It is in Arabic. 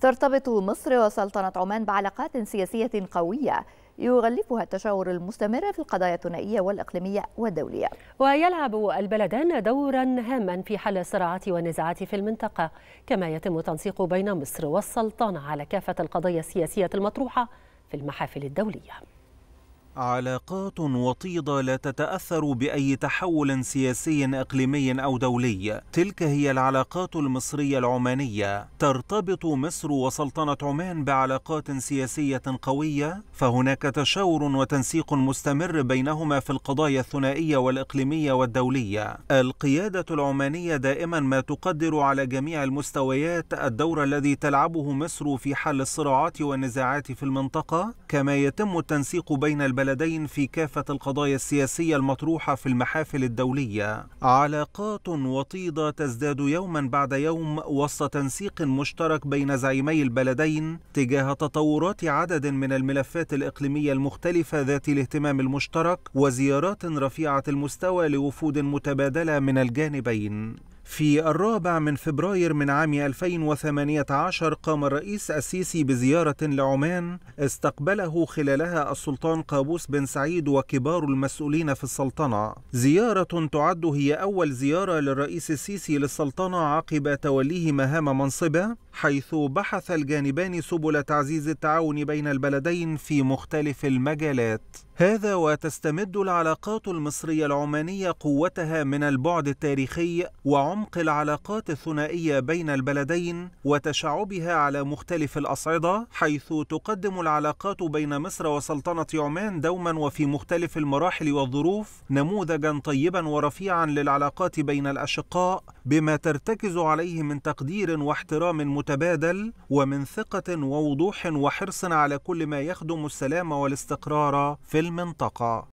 ترتبط مصر وسلطنة عمان بعلاقات سياسية قوية يغلفها التشاور المستمر في القضايا الثنائية والإقليمية والدولية ويلعب البلدان دورا هاما في حل الصراعات والنزاعات في المنطقة كما يتم تنسيق بين مصر والسلطنة على كافة القضايا السياسية المطروحة في المحافل الدولية علاقات وطيدة لا تتأثر بأي تحول سياسي إقليمي أو دولي تلك هي العلاقات المصرية العمانية ترتبط مصر وسلطنة عمان بعلاقات سياسية قوية فهناك تشاور وتنسيق مستمر بينهما في القضايا الثنائية والإقليمية والدولية القيادة العمانية دائما ما تقدر على جميع المستويات الدور الذي تلعبه مصر في حل الصراعات والنزاعات في المنطقة كما يتم التنسيق بين البلدين البلدين في كافة القضايا السياسية المطروحة في المحافل الدولية علاقات وطيدة تزداد يوما بعد يوم وسط تنسيق مشترك بين زعيمي البلدين تجاه تطورات عدد من الملفات الإقليمية المختلفة ذات الاهتمام المشترك وزيارات رفيعة المستوى لوفود متبادلة من الجانبين في الرابع من فبراير من عام 2018 قام الرئيس السيسي بزيارة لعمان استقبله خلالها السلطان قابوس بن سعيد وكبار المسؤولين في السلطنة زيارة تعد هي أول زيارة للرئيس السيسي للسلطنة عقب توليه مهام منصبه حيث بحث الجانبان سبل تعزيز التعاون بين البلدين في مختلف المجالات هذا وتستمد العلاقات المصرية العمانية قوتها من البعد التاريخي وعمق العلاقات الثنائية بين البلدين وتشعبها على مختلف الأصعدة حيث تقدم العلاقات بين مصر وسلطنة عمان دوما وفي مختلف المراحل والظروف نموذجا طيبا ورفيعا للعلاقات بين الأشقاء بما ترتكز عليه من تقدير واحترام متبادل ومن ثقة ووضوح وحرص على كل ما يخدم السلام والاستقرار في المنطقة